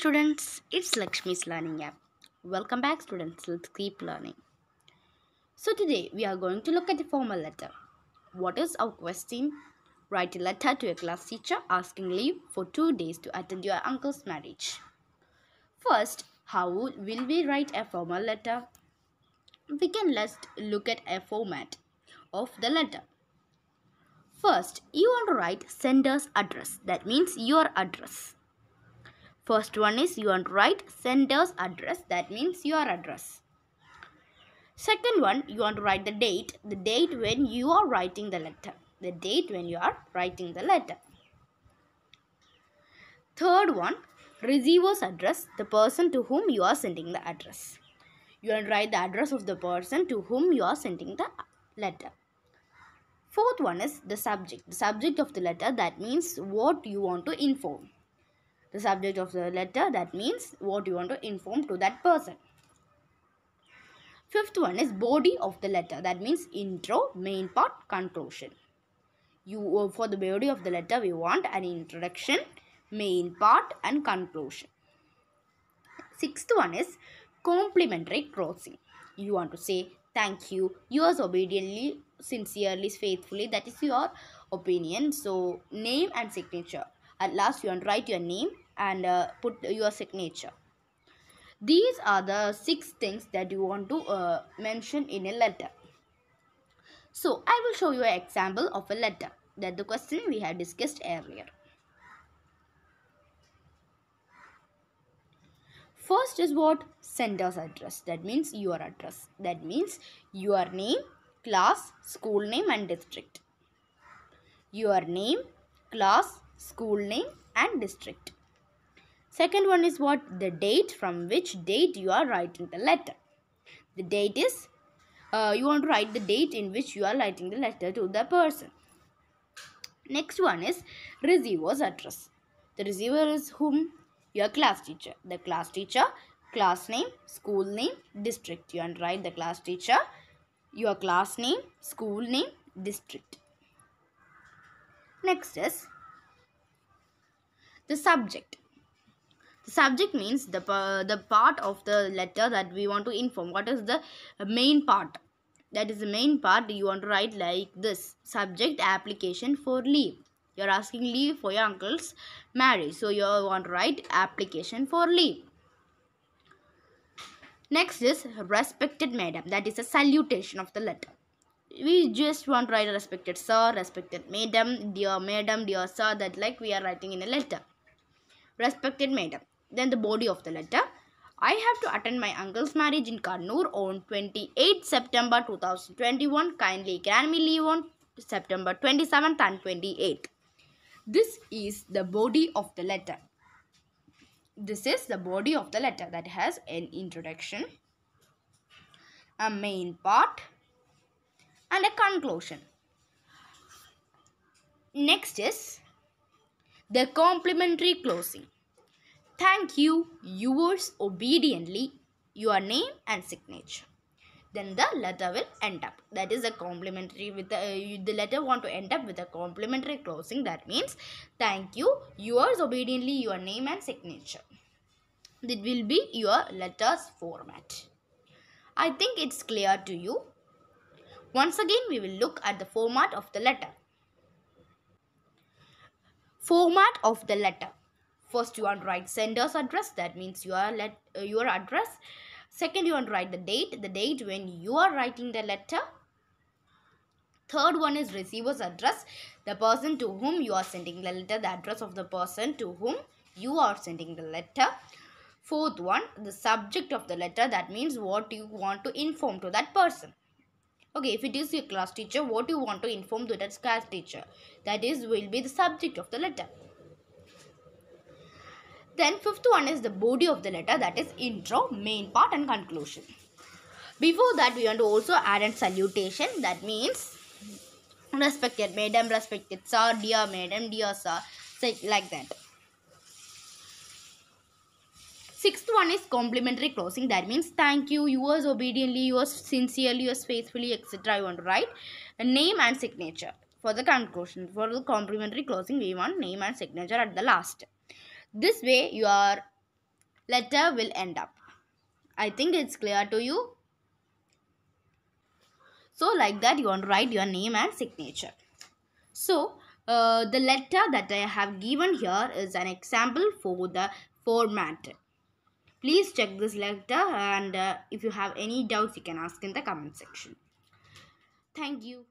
students, it's Lakshmi's learning app. Welcome back students, let's keep learning. So today we are going to look at the formal letter. What is our question? Write a letter to a class teacher asking leave for two days to attend your uncle's marriage. First, how will we write a formal letter? We can just look at a format of the letter. First, you want to write sender's address. That means your address. First one is you want to write sender's address. That means your address. Second one, you want to write the date. The date when you are writing the letter. The date when you are writing the letter. Third one, receiver's address. The person to whom you are sending the address. You want to write the address of the person to whom you are sending the letter. Fourth one is the subject. The subject of the letter that means what you want to inform the subject of the letter that means what you want to inform to that person. Fifth one is body of the letter that means intro, main part, conclusion. You uh, for the body of the letter we want an introduction, main part and conclusion. Sixth one is complimentary closing. You want to say thank you, yours obediently, sincerely, faithfully. That is your opinion. So name and signature at last you want to write your name and uh, put your signature these are the six things that you want to uh, mention in a letter so i will show you an example of a letter that the question we have discussed earlier first is what sender's address that means your address that means your name class school name and district your name class school name and district. Second one is what? The date from which date you are writing the letter. The date is, uh, you want to write the date in which you are writing the letter to the person. Next one is receiver's address. The receiver is whom? Your class teacher. The class teacher, class name, school name, district. You want to write the class teacher, your class name, school name, district. Next is the subject the subject means the the part of the letter that we want to inform what is the main part that is the main part you want to write like this subject application for leave you're asking leave for your uncle's marriage so you want to write application for leave next is respected madam that is a salutation of the letter we just want to write respected sir respected madam dear madam dear sir that like we are writing in a letter Respected Madam. Then the body of the letter. I have to attend my uncle's marriage in Karnoor on twenty eighth September 2021. Kindly grant me leave on September 27th and 28th. This is the body of the letter. This is the body of the letter that has an introduction, a main part and a conclusion. Next is the complimentary closing. Thank you, yours obediently, your name and signature. Then the letter will end up. That is a complimentary with the, uh, the letter want to end up with a complimentary closing. That means thank you, yours obediently, your name and signature. It will be your letters format. I think it's clear to you. Once again, we will look at the format of the letter format of the letter first you want to write sender's address that means your let uh, your address second you want to write the date the date when you are writing the letter third one is receiver's address the person to whom you are sending the letter the address of the person to whom you are sending the letter fourth one the subject of the letter that means what you want to inform to that person okay if it is your class teacher what you want to inform to that class teacher that is will be the subject of the letter then fifth one is the body of the letter that is intro main part and conclusion before that we want to also add a salutation that means respected madam respected sir dear madam dear sir like that Sixth one is complimentary closing. That means thank you, yours obediently, yours sincerely, yours faithfully, etc. You want to write a name and signature. For the conclusion, for the complimentary closing, we want name and signature at the last. This way, your letter will end up. I think it's clear to you. So, like that, you want to write your name and signature. So, uh, the letter that I have given here is an example for the format. Please check this letter and uh, if you have any doubts you can ask in the comment section. Thank you.